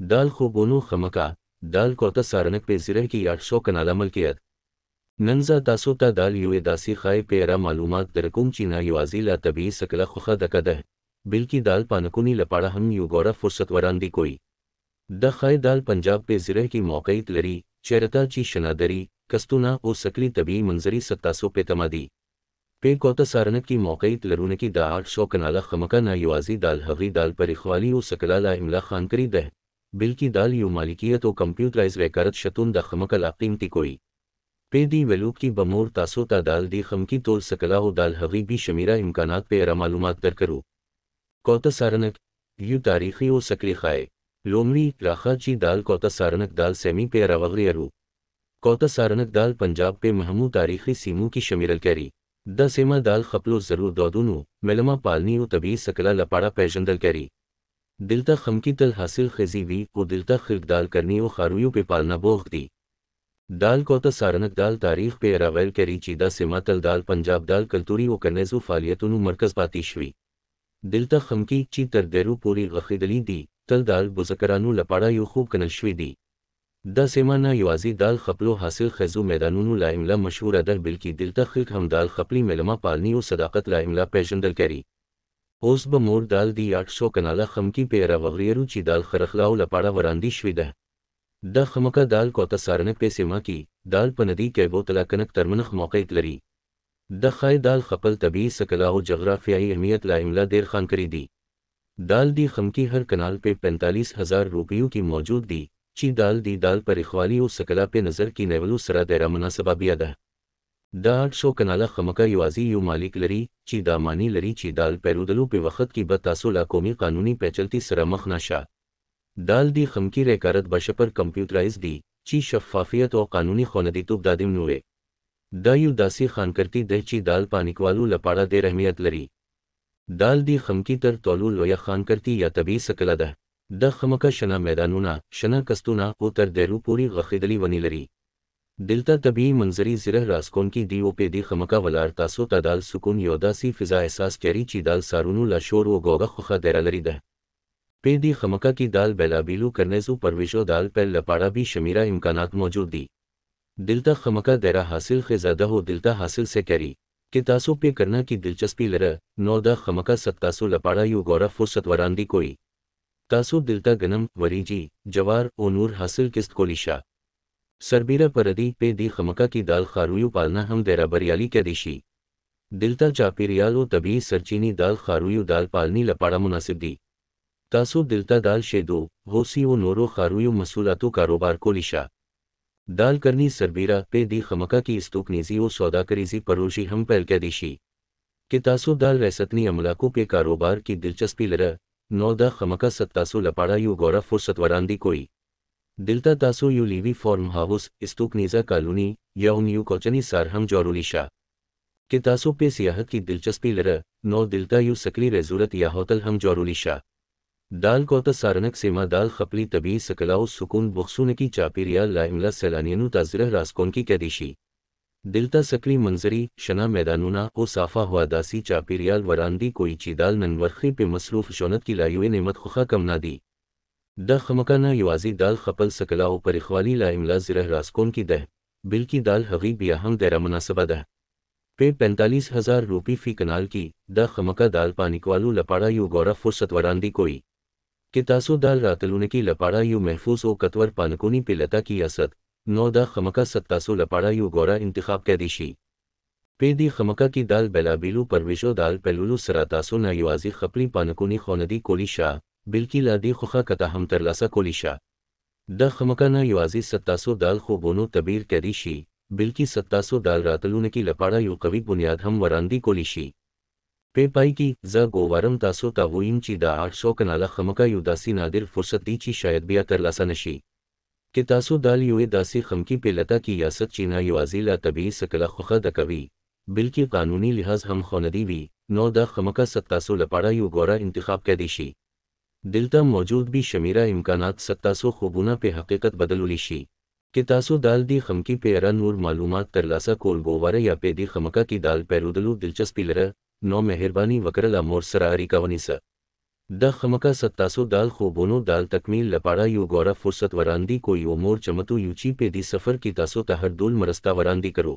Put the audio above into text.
دالخوبونو خمکا دال کوته سارنک په زیره کې 800 کناله ملکیت نن زه تاسو ته دال یوې داسې خای پیرا معلومات درکوم چې نه یوازې لا طبي سکله خوخه دکه ده بلکې دال پانکونی لپاره هم یو ګوره فرصت وړاندې کوي د خای دال پنجاب په زیره کې موقعیت لري چیرته چې شنادری کستونه او سکلی طبي منظري 700 په تمادي په کوته سارنک کې موقعیت لرونه کې د 800 کناله خمکه نه یوازې دال هغي دال پر اخوالي او سکلاله املا خان کری ده بالكي ومالكية وكمبيوترايز وكارت شتون دخمك الأقيمتي كوي पेदी वेलू की बमोर तासो ता दाल दी खमकी तोल सकला हो दाल हगी भी शमीरा इम्कानात पे अरा मालूम दर करो कौता सारनक यू तारीखी ओ सक्री खाए लोमरी राखा जी दाल कौता सारनक दाल सेमी पे अरा वगरी अरू कौता सारनक दाल पंजाब पे महमू तारीखी सीमू की शमीरल कैरी दसेमा दाल खपलो जरूर दौदूनु मेलमा पालनी ओ तभी सकला लपाड़ा पैजंदल कैरी દિલતા ખમકી તલ હાસિલ ખેઝીવી ઓ દિલતા ખિરકદાલ કરની ઓ ખારુયું पे पालना बोख दी दाल कोता सारनक दाल तारीख पे अरावैल कैरी चीदा सिमा तल दाल पंजाब दाल कल्तूरी व कनेजू फालियतुनु मरकज पातीशवी दिलता खमकी ची तरदेरू पूरी गखिदली दी तल दाल बुजकरानु लपाड़ा यू खूब कनशवी दी द सेमाना युवाजी दाल खपलो हासिल खैजू मैदानुनु लाइमला मशहूर अदर बिल की दिलता खिल हम दाल खपली मेलमा पालनी और सदाकत लाइमला पैशंदल कैरी اوس به مور دال دی 800 کناله خمکی پیرا وغریرو چې دال خرخلاو لپاره وراندې شوې ده د خمکا دال کوته سارنه په سیما کې دال په ندی کې بوتلا کنک ترمنخ موقع لري د خای دال خپل طبي سکلا او جغرافیایي اهمیت لا املا ډیر خان کړی دی دال دی خمکی هر کنال په 45000 روپیو کې موجود دی چې دال دی دال پر اخوالی او سکلا په نظر کې نیولو سره ډیره مناسبه بیا ده دا شو کناله خمکه یوازې یو مالک لري چې دا معنی لري چې دال پیرودلو په وخت کې به تاسو له قومي قانوني پیچلتي سره مخ نه شه دال دی خمکی ریکارت بشه پر کمپیوټرایز دی چې شفافیت او قانوني خوندیتوب دادیم نوې دا یو داسې خانکرتی دی چې دال پانیکوالو لپاره د رحمیت لري دال دی خمکی تر تولو لویه خانکرتی یا طبي سکله ده د خمکه شنه میدانونه شنه کستونه او تر دیرو پورې غخېدلې ونې لري दिलता तभी मंजरी जिरह रास्कोन की दी ओपेदी खमका वलार तासो तादाल सुकून योदासी फिजा एहसास कैरी चीदाल सारूनु लाशोर व गोगा खुखा देरा देरालरीदा पेदी खमका की दाल बेलाबीलू करनेजु परविशो दाल पर लपाड़ा भी शमीरा इम्कानात मौजूद दी दिलता खमका देरा हासिल खेजादा हो दिलता हासिल से कैरी के तासो पे करना की दिलचस्पी लरा नौदा खमका सत्तासो लपाड़ा यू गौरा फुर्सत वरांदी कोई तासु दिलता गनम वरीजी जवार ओ नूर हासिल किस्त कोलिशा सरबीरा परदी पे दी खमका की दाल खारुयू पालना हम देरा बरियाली क्या दिशी દિલતા ચાપીરિયાલો તબી સરચીની દાલ ખારુયું દાલ પાલની લપાડા મુનાસિબદી તાસો દિલતા દાલ શેદો હોસીઓ નોરો ખારુયું મસૂલાતો કારોબાર કોલિશા દાલ કરની સરબીરા પે દી ખમકા કી ઇસ્તુકનીઝીઓ સૌદાકરીઝી પરોશી હમ પહેલકેદીશી કે તાસો દાલ રેસતની અમલાકો પે કારોબાર કી દિલચસ્પી લરા નૌદા ખમકા સત્તાસો લપાડા યુ ગૌરા ફુરસતવરાંદી કોઈ દિલતા તાસો યુ લીવી ફોર્મ હાઉસ સ્તુકનેઝા कॉलोनी યૌન યુ કોચની સારહમ જોરુલિશા के तासों पे सियाहत की दिलचस्पी लर नौ दिलता यू सकली रेजूरत या होतल हम जौरुलिशा दाल कोत सारनक सेमा दाल खपली तबी सकलाओ सुकून बुखसुन की चापिरिया लाइमला सैलानियनु ताजरह रास्कोन की कैदिशी दिलता सकली मंजरी शना मैदानुना ओ साफा हुआ दासी चापिरियाल वरानदी कोई चीदाल ननवरखी पे मसरूफ शौनत की लायुए नेमत खुखा कमना दी د خمکنه یوازې دال خپل سکلا او پرخوالي لا املا زره راسکون کی ده بلکې دال هغې بیا هم دیره مناسبه ده پې پینتالیس هزار روپی فی کنال کی د خمکه دال پانیکوالو لپاره یو غوره فرصت وړاندې کوي کې تاسو دال راتلونکي لپاره یو محفوظ او کتور پانکونی په لتا کی اسد نو د خمکه ستاسو لپاره یو غوره انتخاب کړي شي په دې خمکه کې دال بلابیلو پرويشو دال پلولو سره تاسو نه یوازې خپلې پانکونی خوندې کولی شئ بلکې لا دې خوخه کته هم ترلاسه کولی شه د خمکنه یوازې 700 دال خوبونو تبیر کړي شي بلکې 700 دال راتلونه کې لپاره یو قوي بنیاد هم وړاندې کولی شي په پای کې زه ګوارم تاسو ته ویم چې دا 800 کناله خمکه یو داسې نادر فرصت دی چې شاید بیا ترلاسه نشي کې تاسو دال یوې داسې خمکی په لته کې یاست چې نه یوازې لا طبي سکله خوخه د کوي بلکې قانوني لحاظ هم خوندي وي نو دا خمکه 700 لپاره یو ګوره انتخاب کړي شي દિલતા મોજૂદ બી શમીરા ઇમકાનાત સત્તાસો ખુબુના પે હકીકત બદલુલીશી કે તાસો દાલ દી ખમકી પે અરા નૂર માલુમાત કરલાસા કોલ ગોવારે યા પે દી ખમકા કી દાલ પેરુદલુ દિલચસ્પી લર નો મહેરબાની વકરલા મોર સરા અરિકાવની સ द खमका सत्तासो दाल खोबोनो दाल तकमील लपाड़ा यो गौरा फुर्सत वरांदी को यो मोर चमतु यूची पे दी सफर की तासो तहर दोल मरस्ता वरांदी करो